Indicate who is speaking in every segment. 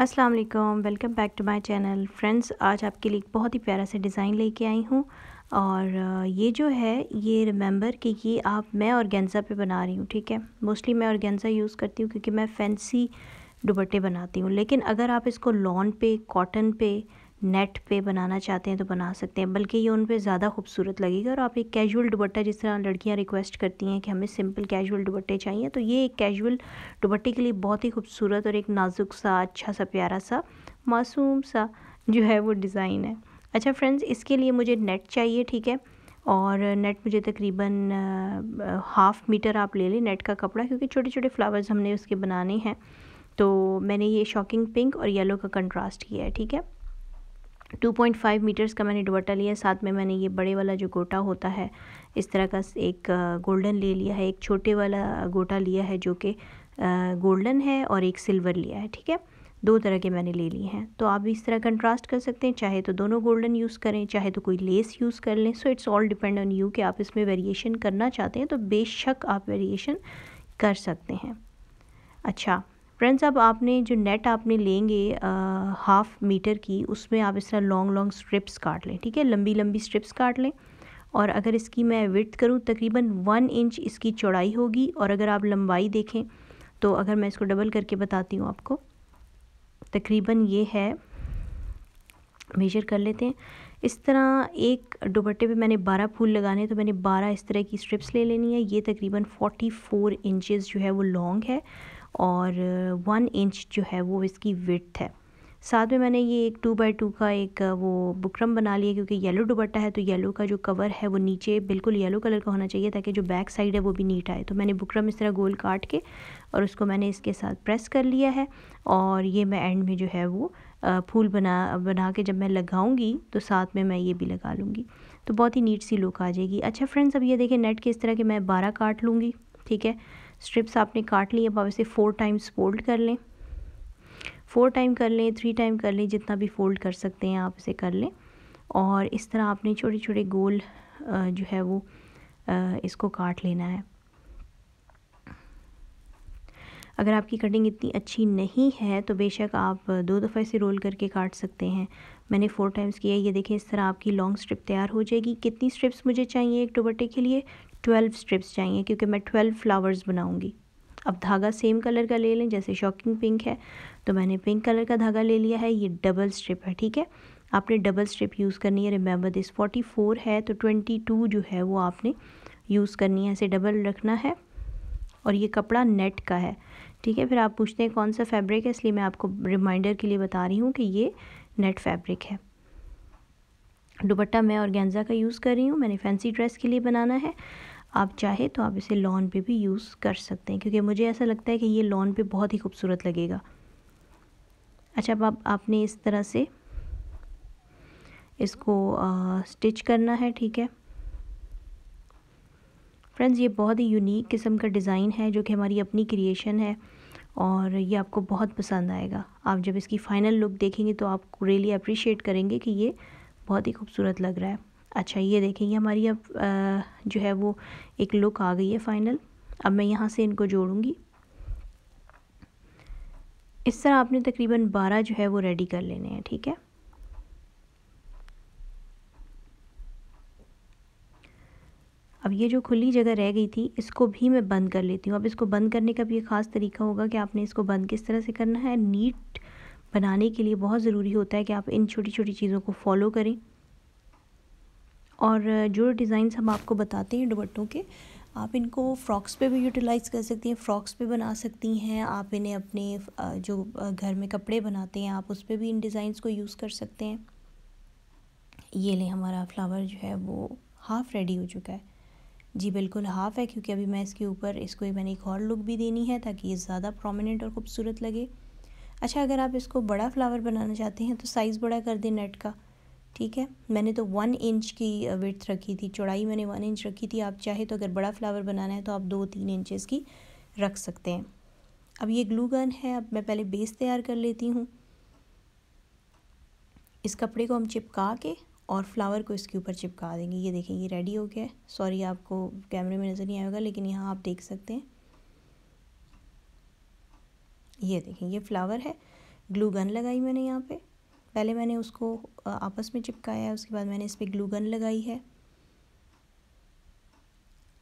Speaker 1: अस्सलाम वालेकुम welcome back to my channel friends आज आपके लिए बहुत ही प्यारा सा डिज़ाइन लेके आई हूँ और ये जो है ये रिमेंबर कि ये आप मैं गेंजा पे बना रही हूँ ठीक है मोस्टली मैं गेंजा यूज़ करती हूँ क्योंकि मैं फैंसी दुपट्टे बनाती हूँ लेकिन अगर आप इसको लॉन पे कॉटन पे नेट पे बनाना चाहते हैं तो बना सकते हैं बल्कि ये उन पर ज़्यादा खूबसूरत लगेगा और आप एक कैजुअल दुबट्टा जिस तरह लड़कियाँ रिक्वेस्ट करती हैं कि हमें सिंपल कैजुअल दुबट्टे चाहिए तो ये एक कैजुअल दुबट्टे के लिए बहुत ही खूबसूरत और एक नाजुक सा अच्छा सा प्यारा सा मासूम सा जो है वो डिज़ाइन है अच्छा फ्रेंड्स इसके लिए मुझे नेट चाहिए ठीक है और नेट मुझे तकरीबन हाफ़ मीटर आप ले लें नेट का कपड़ा क्योंकि छोटे छोटे फ्लावर्स हमने उसके बनाने हैं तो मैंने ये शॉकिंग पिंक और येलो का कंट्रास्ट किया है ठीक है टू पॉइंट फाइव मीटर्स का मैंने दुबट्टा लिया साथ में मैंने ये बड़े वाला जो गोटा होता है इस तरह का एक गोल्डन ले लिया है एक छोटे वाला गोटा लिया है जो कि गोल्डन है और एक सिल्वर लिया है ठीक है दो तरह के मैंने ले लिए हैं तो आप इस तरह कंट्रास्ट कर सकते हैं चाहे तो दोनों गोल्डन यूज़ करें चाहे तो कोई लेस यूज़ कर लें so it's all depend on you कि आप इसमें वेरिएशन करना चाहते हैं तो बेशक आप वेरिएशन कर सकते हैं अच्छा फ्रेंड्स अब आपने जो नेट आपने लेंगे हाफ़ मीटर की उसमें आप इस तरह लॉन्ग लॉन्ग स्ट्रिप्स काट लें ठीक है लंबी लंबी स्ट्रिप्स काट लें और अगर इसकी मैं विथ करूँ तकरीबन वन इंच इसकी चौड़ाई होगी और अगर आप लंबाई देखें तो अगर मैं इसको डबल करके बताती हूँ आपको तकरीबन ये है मेजर कर लेते हैं इस तरह एक दुपट्टे पे मैंने 12 फूल लगाने तो मैंने 12 इस तरह की स्ट्रिप्स ले लेनी है ये तकरीबन 44 फोर इंचज़ जो है वो लॉन्ग है और वन इंच जो है वो इसकी विथ है साथ में मैंने ये एक टू बाई टू का एक वो बुकरम बना लिया क्योंकि येलो दुपट्टा है तो येलो का जो कवर है वो नीचे बिल्कुल येलो कलर का होना चाहिए ताकि जो बैक साइड है वो भी नीट आए तो मैंने बुकरम इस तरह गोल काट के और उसको मैंने इसके साथ प्रेस कर लिया है और ये मैं एंड में जो है वो फूल बना बना के जब मैं लगाऊंगी तो साथ में मैं ये भी लगा लूँगी तो बहुत ही नीट सी लुक आ जाएगी अच्छा फ्रेंड्स अब ये देखिए नेट के इस तरह के मैं बारह काट लूँगी ठीक है स्ट्रिप्स आपने काट ली अब आप इसे फ़ोर टाइम्स फोल्ड कर लें फ़ोर टाइम कर लें थ्री टाइम कर लें जितना भी फोल्ड कर सकते हैं आप इसे कर लें और इस तरह आपने छोटे छोटे गोल जो है वो इसको काट लेना है अगर आपकी कटिंग इतनी अच्छी नहीं है तो बेशक आप दो दफ़ा इसे रोल करके काट सकते हैं मैंने फ़ोर टाइम्स किया ये देखें इस तरह आपकी लॉन्ग स्ट्रिप तैयार हो जाएगी कितनी स्ट्रिप्स मुझे चाहिए एक दुपट्टे के लिए ट्वेल्व स्ट्रिप्स चाहिए क्योंकि मैं ट्वेल्व फ्लावर्स बनाऊँगी अब धागा सेम कलर का ले लें जैसे शॉकिंग पिंक है तो मैंने पिंक कलर का धागा ले लिया है ये डबल स्ट्रिप है ठीक है आपने डबल स्ट्रिप यूज़ करनी है रिमेंबर दिस फोर्टी फोर है तो ट्वेंटी टू जो है वो आपने यूज़ करनी है ऐसे डबल रखना है और ये कपड़ा नेट का है ठीक है फिर आप पूछते हैं कौन सा फैब्रिक है इसलिए मैं आपको रिमाइंडर के लिए बता रही हूँ कि ये नेट फैब्रिक है दुपट्टा मैं और गेंजा का यूज़ कर रही हूँ मैंने फैंसी ड्रेस के लिए बनाना है आप चाहे तो आप इसे लॉन पे भी यूज़ कर सकते हैं क्योंकि मुझे ऐसा लगता है कि ये लॉन पे बहुत ही खूबसूरत लगेगा अच्छा अब आप, आपने इस तरह से इसको आ, स्टिच करना है ठीक है फ्रेंड्स ये बहुत ही यूनिक किस्म का डिज़ाइन है जो कि हमारी अपनी क्रिएशन है और ये आपको बहुत पसंद आएगा आप जब इसकी फ़ाइनल लुक देखेंगे तो आप रियली अप्रिशिएट करेंगे कि ये बहुत ही खूबसूरत लग रहा है अच्छा ये देखें ये हमारी अब जो है वो एक लुक आ गई है फाइनल अब मैं यहाँ से इनको जोड़ूँगी इस तरह आपने तकरीबन बारह जो है वो रेडी कर लेने हैं ठीक है अब ये जो खुली जगह रह गई थी इसको भी मैं बंद कर लेती हूँ अब इसको बंद करने का भी एक ख़ास तरीका होगा कि आपने इसको बंद किस तरह से करना है नीट बनाने के लिए बहुत ज़रूरी होता है कि आप इन छोटी छोटी चीज़ों को फॉलो करें और जो डिज़ाइंस हम आपको बताते हैं दुबट्टों के आप इनको फ्रॉक्स पे भी यूटिलाइज़ कर सकती हैं फ्रॉक्स पे बना सकती हैं आप इन्हें अपने जो घर में कपड़े बनाते हैं आप उस पर भी इन डिज़ाइंस को यूज़ कर सकते हैं ये ले हमारा फ्लावर जो है वो हाफ़ रेडी हो चुका है जी बिल्कुल हाफ़ है क्योंकि अभी मैं इसके ऊपर इसको मैंने एक और लुक भी देनी है ताकि ये ज़्यादा प्रोमिनेंट और ख़ूबसूरत लगे अच्छा अगर आप इसको बड़ा फ्लावर बनाना चाहते हैं तो साइज़ बड़ा कर दें नेट का ठीक है मैंने तो वन इंच की विथ रखी थी चौड़ाई मैंने वन इंच रखी थी आप चाहे तो अगर बड़ा फ्लावर बनाना है तो आप दो तीन इंचेस की रख सकते हैं अब ये ग्लू गन है अब मैं पहले बेस तैयार कर लेती हूँ इस कपड़े को हम चिपका के और फ्लावर को इसके ऊपर चिपका देंगे ये देखें ये रेडी हो गया है सॉरी आपको कैमरे में नज़र नहीं आएगा लेकिन यहाँ आप देख सकते हैं ये देखें ये फ्लावर है ग्लू गन लगाई मैंने यहाँ पर पहले मैंने उसको आपस में चिपकाया है उसके बाद मैंने इस पर ग्लू गन लगाई है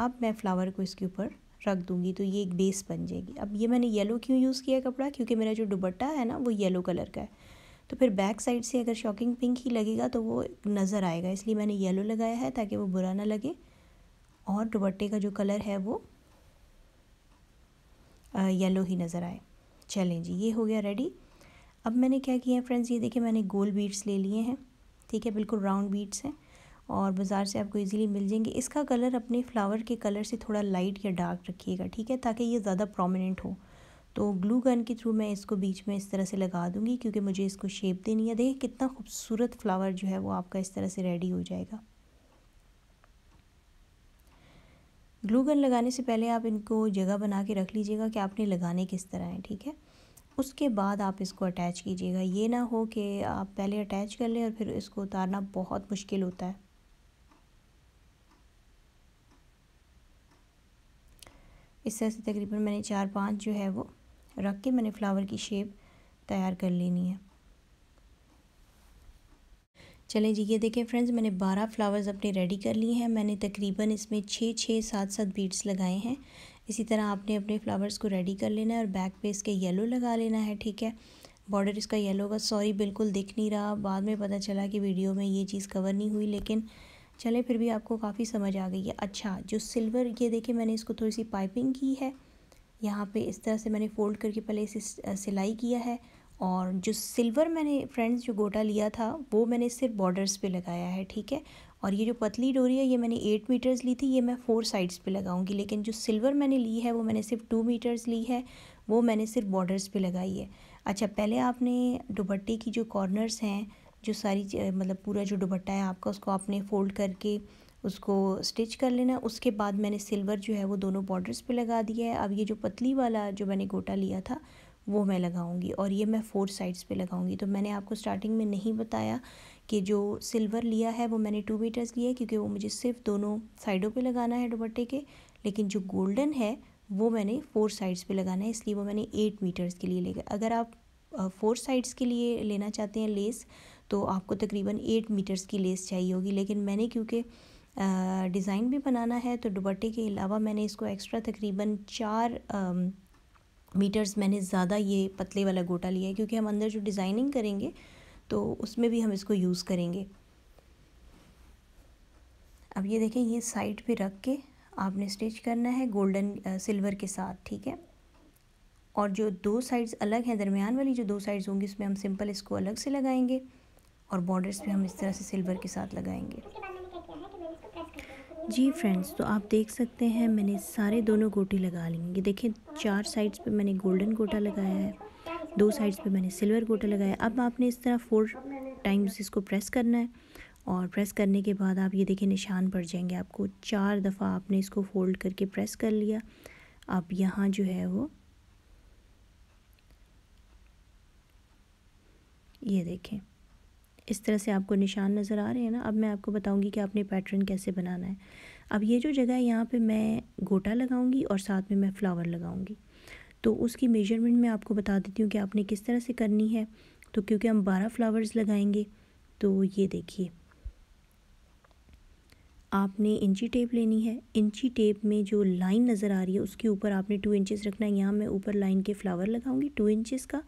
Speaker 1: अब मैं फ्लावर को इसके ऊपर रख दूंगी तो ये एक बेस बन जाएगी अब ये मैंने येलो क्यों यूज़ किया कपड़ा क्योंकि मेरा जो दुबट्टा है ना वो येलो कलर का है तो फिर बैक साइड से अगर शॉकिंग पिंक ही लगेगा तो वो नज़र आएगा इसलिए मैंने येलो लगाया है ताकि वो बुरा ना लगे और दुबट्टे का जो कलर है वो येलो ही नज़र आए चलें जी ये हो गया रेडी अब मैंने क्या किया है फ्रेंड्स ये देखिए मैंने गोल बीट्स ले लिए हैं ठीक है बिल्कुल राउंड बीट्स हैं और बाज़ार से आपको इजीली मिल जाएंगे इसका कलर अपने फ्लावर के कलर से थोड़ा लाइट या डार्क रखिएगा ठीक है ताकि ये ज़्यादा प्रोमिनेंट हो तो ग्लू गन के थ्रू मैं इसको बीच में इस तरह से लगा दूँगी क्योंकि मुझे इसको शेप देनी है देखिए कितना खूबसूरत फ्लावर जो है वो आपका इस तरह से रेडी हो जाएगा ग्लू गन लगाने से पहले आप इनको जगह बना के रख लीजिएगा कि आपने लगाने किस तरह हैं ठीक है उसके बाद आप इसको अटैच कीजिएगा ये ना हो कि आप पहले अटैच कर लें और फिर इसको उतारना बहुत मुश्किल होता है इस तरह से तकरीबन मैंने चार पांच जो है वो रख के मैंने फ्लावर की शेप तैयार कर लेनी है चलें जी ये देखें फ्रेंड्स मैंने बारह फ्लावर्स अपने रेडी कर लिए हैं मैंने तकरीबन इसमें छः छः सात सात बीट्स लगाए हैं इसी तरह आपने अपने फ्लावर्स को रेडी कर लेना है और बैक पे इसके येलो लगा लेना है ठीक है बॉर्डर इसका येलो का सॉरी बिल्कुल दिख नहीं रहा बाद में पता चला कि वीडियो में ये चीज़ कवर नहीं हुई लेकिन चले फिर भी आपको काफ़ी समझ आ गई है अच्छा जो सिल्वर ये देखे मैंने इसको थोड़ी सी पाइपिंग की है यहाँ पे इस तरह से मैंने फ़ोल्ड करके पहले इसे सिलाई किया है और जो सिल्वर मैंने फ्रेंड्स जो गोटा लिया था वो मैंने सिर्फ बॉर्डर्स पे लगाया है ठीक है और ये जो पतली डोरी है ये मैंने एट मीटर्स ली थी ये मैं फोर साइड्स पे लगाऊंगी लेकिन जो सिल्वर मैंने ली है वो मैंने सिर्फ टू मीटर्स ली है वो मैंने सिर्फ बॉर्डर्स पे लगाई है अच्छा पहले आपने दुबट्टे की जो कॉर्नर्स हैं जो सारी मतलब पूरा जो दुबट्टा है आपका उसको आपने फ़ोल्ड करके उसको स्टिच कर लेना उसके बाद मैंने सिल्वर जो है वो दोनों बॉर्डर्स पर लगा दिया है अब ये जो पतली वाला जो मैंने गोटा लिया था वो मैं लगाऊंगी और ये मैं फोर साइड्स पे लगाऊंगी तो मैंने आपको स्टार्टिंग में नहीं बताया कि जो सिल्वर लिया है वो मैंने टू मीटर्स लिया है क्योंकि वो मुझे सिर्फ दोनों साइडों पे लगाना है दुपट्टे के लेकिन जो गोल्डन है वो मैंने फोर साइड्स पे लगाना है इसलिए वो मैंने एट मीटर्स के लिए लेगा अगर आप फोर साइड्स के लिए लेना चाहते हैं लेस तो आपको तकरीबन एट मीटर्स की लेस चाहिए होगी लेकिन मैंने क्योंकि डिज़ाइन भी बनाना है तो दुपट्टे के अलावा मैंने इसको एक्स्ट्रा तकरीबन चार मीटर्स मैंने ज़्यादा ये पतले वाला गोटा लिया है क्योंकि हम अंदर जो डिज़ाइनिंग करेंगे तो उसमें भी हम इसको यूज़ करेंगे अब ये देखें ये साइड पे रख के आपने स्टिच करना है गोल्डन सिल्वर के साथ ठीक है और जो दो साइड्स अलग हैं दरमियान वाली जो दो साइड्स होंगी उसमें हम सिंपल इसको अलग से लगाएंगे और बॉर्डर्स पे हम इस तरह से सिल्वर के साथ लगाएंगे जी फ्रेंड्स तो आप देख सकते हैं मैंने सारे दोनों गोटे लगा लेंगे देखें चार साइड्स पे मैंने गोल्डन गोटा लगाया है दो साइड्स पे मैंने सिल्वर गोटा लगाया अब आपने इस तरह फोर टाइम्स इसको प्रेस करना है और प्रेस करने के बाद आप ये देखें निशान पड़ जाएंगे आपको चार दफ़ा आपने इसको फोल्ड करके प्रेस कर लिया अब यहाँ जो है वो ये देखें इस तरह से आपको निशान नज़र आ रहे हैं ना अब मैं आपको बताऊंगी कि आपने पैटर्न कैसे बनाना है अब ये जो जगह है यहाँ पे मैं गोटा लगाऊंगी और साथ में मैं फ़्लावर लगाऊंगी तो उसकी मेजरमेंट मैं आपको बता देती हूँ कि आपने किस तरह से करनी है तो क्योंकि हम बारह फ्लावर्स लगाएंगे तो ये देखिए आपने इंची टेप लेनी है इंची टेप में जो लाइन नज़र आ रही है उसके ऊपर आपने टू इंचेस रखना है यहाँ मैं ऊपर लाइन के फ्लावर लगाऊंगी टू इंचेस का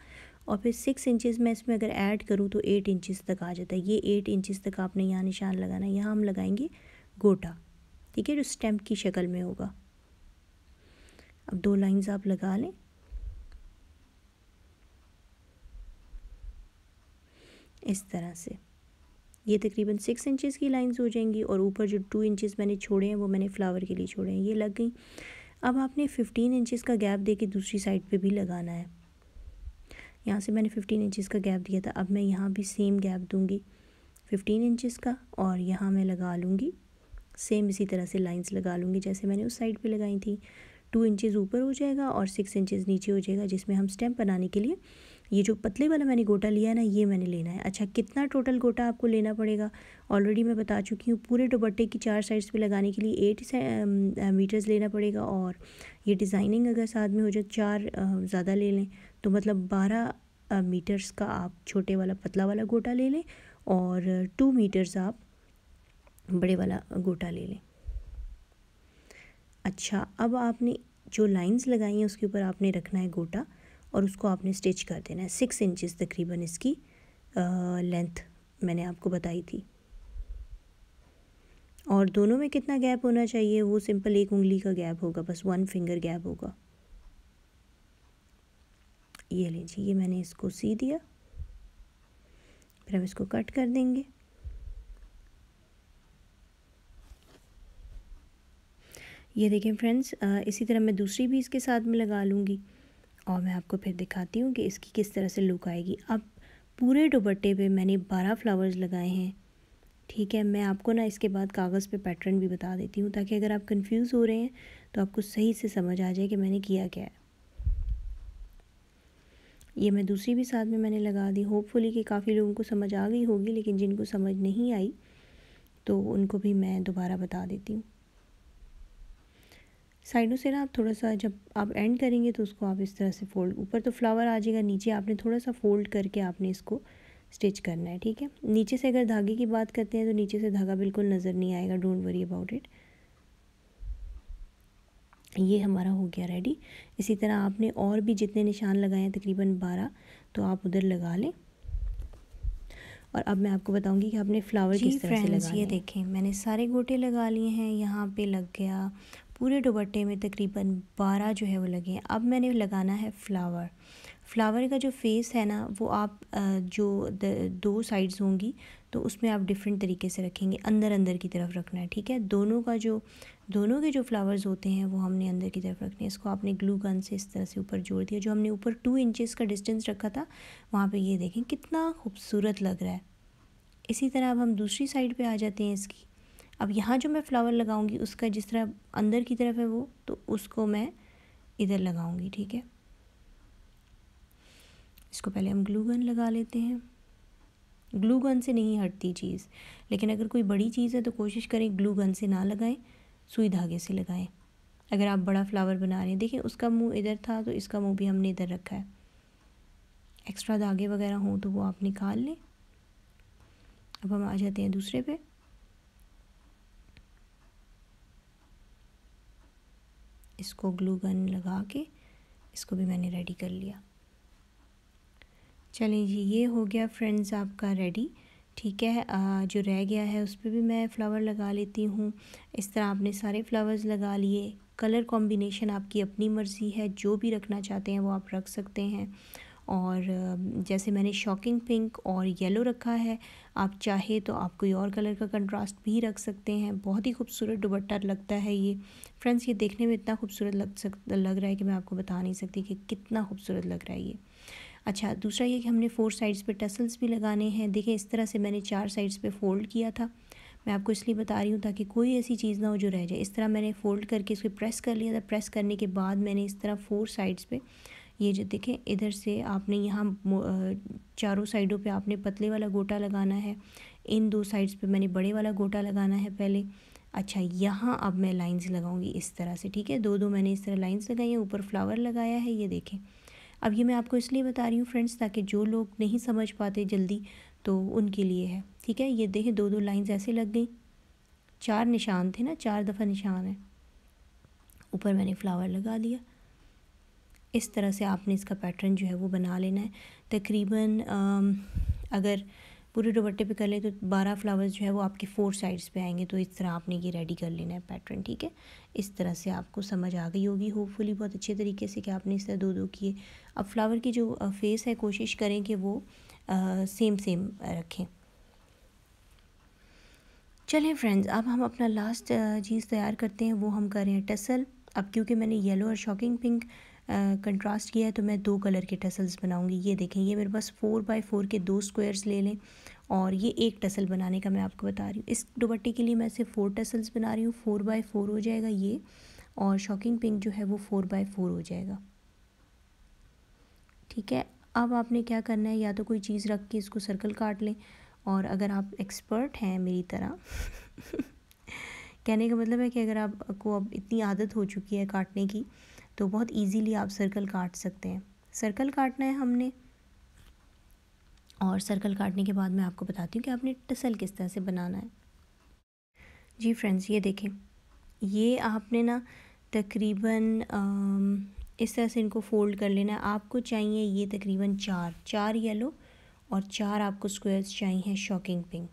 Speaker 1: और फिर सिक्स इंचेस मैं इसमें अगर ऐड करूँ तो एट इंचेस तक आ जाता है ये एट इंचेस तक आपने यहाँ निशान लगाना है यहाँ हम लगाएंगे गोटा ठीक है जो स्टैम्प की शक्ल में होगा अब दो लाइन्स आप लगा लें इस तरह से ये तकरीबन सिक्स इंचेस की लाइंस हो जाएंगी और ऊपर जो टू इंचेस मैंने छोड़े हैं वो मैंने फ्लावर के लिए छोड़े हैं ये लग गई अब आपने फिफ्टीन इंचेस का गैप दे के दूसरी साइड पे भी लगाना है यहाँ से मैंने फिफ्टीन इंचेस का गैप दिया था अब मैं यहाँ भी सेम गैप दूँगी फिफ्टीन इंचेस का और यहाँ मैं लगा लूँगी सेम इसी तरह से लाइन्स लगा लूँगी जैसे मैंने उस साइड पर लगाई थी टू इंचज़ ऊपर हो जाएगा और सिक्स इंचज़ नीचे हो जाएगा जिसमें हम स्टैम्प बनाने के लिए ये जो पतले वाला मैंने गोटा लिया ना ये मैंने लेना है अच्छा कितना टोटल गोटा आपको लेना पड़ेगा ऑलरेडी मैं बता चुकी हूँ पूरे दुपट्टे की चार साइड्स पे लगाने के लिए एट मीटर्स लेना पड़ेगा और ये डिज़ाइनिंग अगर साथ में हो जाए चार ज़्यादा ले लें तो मतलब बारह मीटर्स का आप छोटे वाला पतला वाला गोटा ले लें और टू मीटर्स आप बड़े वाला गोटा ले लें अच्छा अब आपने जो लाइंस लगाई हैं उसके ऊपर आपने रखना है गोटा और उसको आपने स्टिच कर देना है सिक्स इंचज़ तकरीबन इसकी लेंथ मैंने आपको बताई थी और दोनों में कितना गैप होना चाहिए वो सिंपल एक उंगली का गैप होगा बस वन फिंगर गैप होगा ये लीजिए ये मैंने इसको सी दिया फिर हम इसको कट कर देंगे ये देखें फ्रेंड्स इसी तरह मैं दूसरी भी इसके साथ में लगा लूँगी और मैं आपको फिर दिखाती हूँ कि इसकी किस तरह से लुक आएगी अब पूरे दुपट्टे पे मैंने बारह फ्लावर्स लगाए हैं ठीक है मैं आपको ना इसके बाद कागज़ पे पैटर्न भी बता देती हूँ ताकि अगर आप कंफ्यूज हो रहे हैं तो आपको सही से समझ आ जाए कि मैंने किया क्या है ये मैं दूसरी भी साथ में मैंने लगा दी होपफुली कि काफ़ी लोगों को समझ आ गई होगी लेकिन जिनको समझ नहीं आई तो उनको भी मैं दोबारा बता देती हूँ साइडों से ना आप थोड़ा सा जब आप एंड करेंगे तो उसको आप इस तरह से फोल्ड ऊपर तो फ्लावर आ जाएगा नीचे आपने थोड़ा सा फोल्ड करके आपने इसको स्टिच करना है ठीक है नीचे से अगर धागे की बात करते हैं तो नीचे से धागा बिल्कुल नज़र नहीं आएगा डोंट वरी अबाउट इट ये हमारा हो गया रेडी इसी तरह आपने और भी जितने निशान लगाए हैं तकरीबन बारह तो आप उधर लगा लें और अब मैं आपको बताऊंगी कि आपने फ्लावर किस तरह से लगाए ये देखें मैंने सारे गोटे लगा लिए हैं यहाँ पे लग गया पूरे दुबट्टे में तकरीबन बारह जो है वो लगे हैं अब मैंने लगाना है फ्लावर फ्लावर का जो फेस है ना वो आप जो दो साइड्स होंगी तो उसमें आप डिफरेंट तरीके से रखेंगे अंदर अंदर की तरफ रखना है ठीक है दोनों का जो दोनों के जो फ्लावर्स होते हैं वो हमने अंदर की तरफ रखने हैं इसको आपने ग्लू गन से इस तरह से ऊपर जोड़ दिया जो हमने ऊपर टू इंचेस का डिस्टेंस रखा था वहाँ पे ये देखें कितना खूबसूरत लग रहा है इसी तरह अब हम दूसरी साइड पर आ जाते हैं इसकी अब यहाँ जो मैं फ्लावर लगाऊंगी उसका जिस तरह अंदर की तरफ है वो तो उसको मैं इधर लगाऊंगी ठीक है इसको पहले हम ग्लू गन लगा लेते हैं ग्लू गन से नहीं हटती चीज़ लेकिन अगर कोई बड़ी चीज़ है तो कोशिश करें ग्लू गन से ना लगाएं सुई धागे से लगाएं अगर आप बड़ा फ्लावर बना रहे हैं देखिए उसका मुंह इधर था तो इसका मुंह भी हमने इधर रखा है एक्स्ट्रा धागे वगैरह हों तो वो आप निकाल लें अब हम आ जाते हैं दूसरे पे इसको ग्लू गन लगा के इसको भी मैंने रेडी कर लिया चलें जी ये हो गया फ्रेंड्स आपका रेडी ठीक है आ, जो रह गया है उस पर भी मैं फ़्लावर लगा लेती हूँ इस तरह आपने सारे फ्लावर्स लगा लिए कलर कॉम्बिनेशन आपकी अपनी मर्ज़ी है जो भी रखना चाहते हैं वो आप रख सकते हैं और जैसे मैंने शॉकिंग पिंक और येलो रखा है आप चाहे तो आप कोई और कलर का कंट्रास्ट भी रख सकते हैं बहुत ही खूबसूरत दुबट्टा लगता है ये फ्रेंड्स ये देखने में इतना खूबसूरत लग सक लग रहा है कि मैं आपको बता नहीं सकती कि कितना खूबसूरत लग रहा है ये अच्छा दूसरा ये कि हमने फोर साइड्स पर टसल्स भी लगाने हैं देखिए इस तरह से मैंने चार साइड्स पर फोल्ड किया था मैं आपको इसलिए बता रही हूँ ताकि कोई ऐसी चीज़ ना हो जो रह जाए इस तरह मैंने फ़ोल्ड करके इसको प्रेस कर लिया था प्रेस करने के बाद मैंने इस तरह फोर साइड्स पे ये जो देखें इधर से आपने यहाँ चारों साइडों पे आपने पतले वाला गोटा लगाना है इन दो साइड्स पे मैंने बड़े वाला गोटा लगाना है पहले अच्छा यहाँ अब मैं लाइंस लगाऊंगी इस तरह से ठीक है दो दो मैंने इस तरह लाइंस लगाई हैं ऊपर फ्लावर लगाया है ये देखें अब ये मैं आपको इसलिए बता रही हूँ फ्रेंड्स ताकि जो लोग नहीं समझ पाते जल्दी तो उनके लिए है ठीक है ये देखें दो दो लाइन्स ऐसे लग गई चार निशान थे ना चार दफ़ा निशान है ऊपर मैंने फ्लावर लगा दिया इस तरह से आपने इसका पैटर्न जो है वो बना लेना है तकरीबन अगर पूरे दुपट्टे पे कर ले तो बारह फ्लावर्स जो है वो आपके फोर साइड्स पे आएंगे तो इस तरह आपने ये रेडी कर लेना है पैटर्न ठीक है इस तरह से आपको समझ आ गई होगी होपफुली बहुत अच्छे तरीके से कि आपने इस तरह दो दो किए अब फ्लावर की जो फेस है कोशिश करें कि वो आ, सेम सेम रखें चलें फ्रेंड्स अब हम अपना लास्ट चीज़ तैयार करते हैं वो हम कर रहे हैं टसल अब क्योंकि मैंने येलो और शॉकिंग पिंक कंट्रास्ट किया है तो मैं दो कलर के टसल्स बनाऊँगी ये देखें ये मेरे पास फ़ोर बाई फ़ोर के दो स्क्वायर्स ले लें और ये एक टसल बनाने का मैं आपको बता रही हूँ इस दुपट्टे के लिए मैं सिर्फ फ़ोर टसल्स बना रही हूँ फ़ोर बाई फ़ोर हो जाएगा ये और शॉकिंग पिंक जो है वो फ़ोर बाई फ़ोर हो जाएगा ठीक है अब आपने क्या करना है या तो कोई चीज़ रख के इसको सर्कल काट लें और अगर आप एक्सपर्ट हैं मेरी तरह कहने का मतलब है कि अगर आपको अब इतनी आदत हो चुकी है काटने की तो बहुत इजीली आप सर्कल काट सकते हैं सर्कल काटना है हमने और सर्कल काटने के बाद मैं आपको बताती हूँ कि आपने टसल किस तरह से बनाना है जी फ्रेंड्स ये देखें ये आपने ना तकरीबन इस तरह से इनको फ़ोल्ड कर लेना है आपको चाहिए ये तकरीबन चार चार येलो और चार आपको स्क्वेयर्स चाहिए शॉकिंग पिंक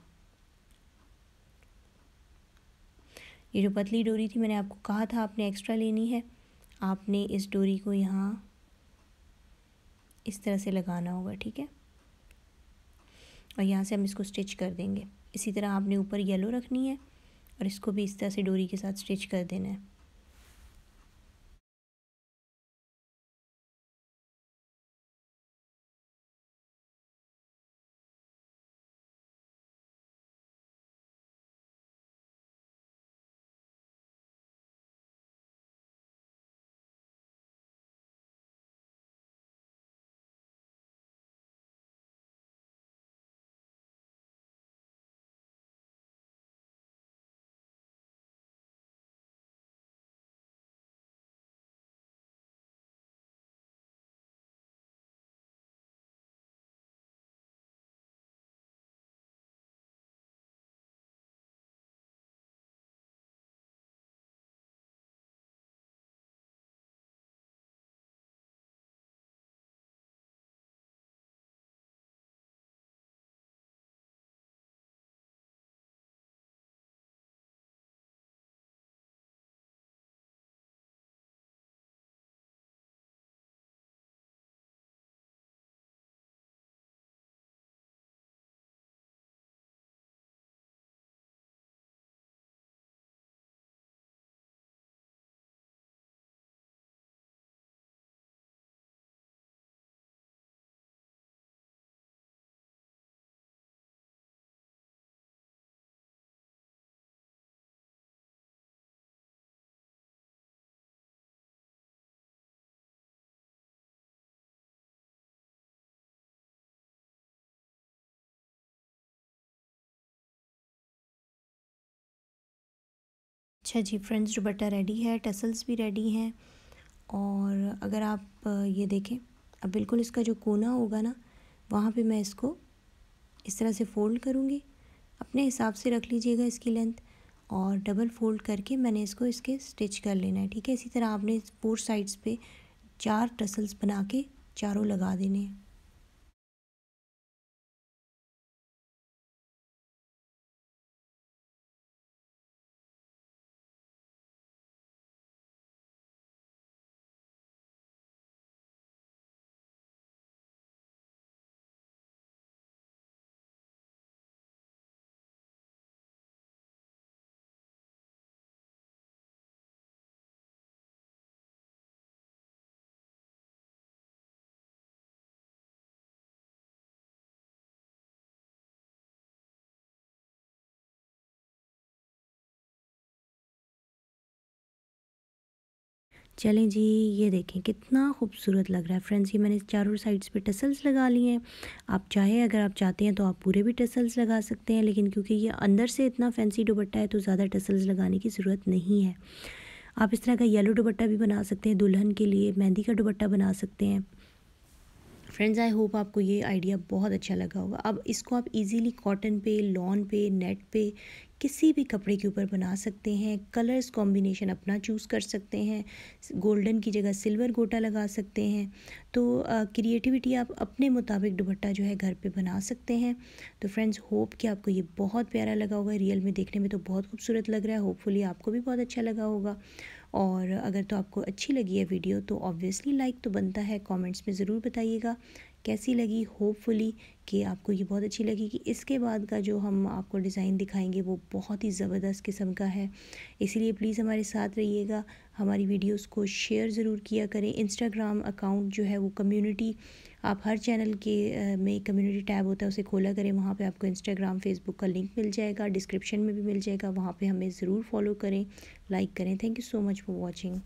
Speaker 1: ये जो पतली डोरी थी मैंने आपको कहा था आपने एक्स्ट्रा लेनी है आपने इस डोरी को यहाँ इस तरह से लगाना होगा ठीक है और यहाँ से हम इसको स्टिच कर देंगे इसी तरह आपने ऊपर येलो रखनी है और इसको भी इस तरह से डोरी के साथ स्टिच कर देना है अच्छा जी फ्रेंड्स बटा रेडी है टसल्स भी रेडी हैं और अगर आप ये देखें अब बिल्कुल इसका जो कोना होगा ना वहाँ पे मैं इसको इस तरह से फ़ोल्ड करूँगी अपने हिसाब से रख लीजिएगा इसकी लेंथ और डबल फोल्ड करके मैंने इसको इसके स्टिच कर लेना है ठीक है इसी तरह आपने फोर साइड्स पे चार टसल्स बना के चारों लगा देने हैं चलें जी ये देखें कितना खूबसूरत लग रहा है फ्रेंड्स ये मैंने चारों साइड्स पे टसल्स लगा लिए हैं आप चाहे अगर आप चाहते हैं तो आप पूरे भी टसल्स लगा सकते हैं लेकिन क्योंकि ये अंदर से इतना फैंसी दुपट्टा है तो ज़्यादा टसल्स लगाने की ज़रूरत नहीं है आप इस तरह का येलो दुपट्टा भी बना सकते हैं दुल्हन के लिए मेहंदी का दुपट्टा बना सकते हैं फ्रेंड्स आई होप आपको ये आइडिया बहुत अच्छा लगा होगा अब इसको आप इजीली कॉटन पे लॉन पे नेट पे किसी भी कपड़े के ऊपर बना सकते हैं कलर्स कॉम्बिनेशन अपना चूज़ कर सकते हैं गोल्डन की जगह सिल्वर गोटा लगा सकते हैं तो क्रिएटिविटी आप अपने मुताबिक दुपट्टा जो है घर पे बना सकते हैं तो फ्रेंड्स होप कि आपको ये बहुत प्यारा लगा होगा रियल में देखने में तो बहुत खूबसूरत लग रहा है होपफुली आपको भी बहुत अच्छा लगा होगा और अगर तो आपको अच्छी लगी है वीडियो तो ऑब्वियसली लाइक तो बनता है कॉमेंट्स में ज़रूर बताइएगा कैसी लगी होपफुली कि आपको ये बहुत अच्छी लगी कि इसके बाद का जो हम आपको डिज़ाइन दिखाएंगे वो बहुत ही ज़बरदस्त किस्म का है इसीलिए प्लीज़ हमारे साथ रहिएगा हमारी वीडियोस को शेयर ज़रूर किया करें इंस्टाग्राम अकाउंट जो है वो कम्युनिटी आप हर चैनल के में कम्युनिटी टैब होता है उसे खोला करें वहाँ पे आपको इंस्टाग्राम फेसबुक का लिंक मिल जाएगा डिस्क्रिप्शन में भी मिल जाएगा वहाँ पे हमें ज़रूर फॉलो करें लाइक करें thank you so much for watching